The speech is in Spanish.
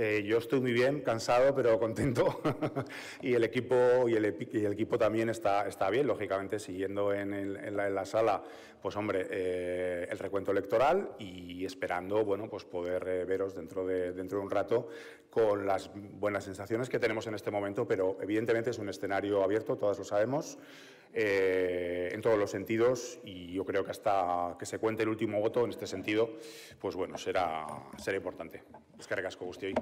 Eh, yo estoy muy bien, cansado, pero contento. y, el equipo, y, el, equipo también está, está bien, lógicamente, siguiendo en, la, sala, pues hombre, eh, el recuento electoral y esperando, bueno, pues poder eh, veros dentro de, dentro de un rato con las buenas sensaciones que tenemos en este momento, pero evidentemente es un escenario abierto, todas lo sabemos en todos los sentidos y yo creo que hasta que se cuente el último voto en este sentido, pues bueno, será, será importante. Es que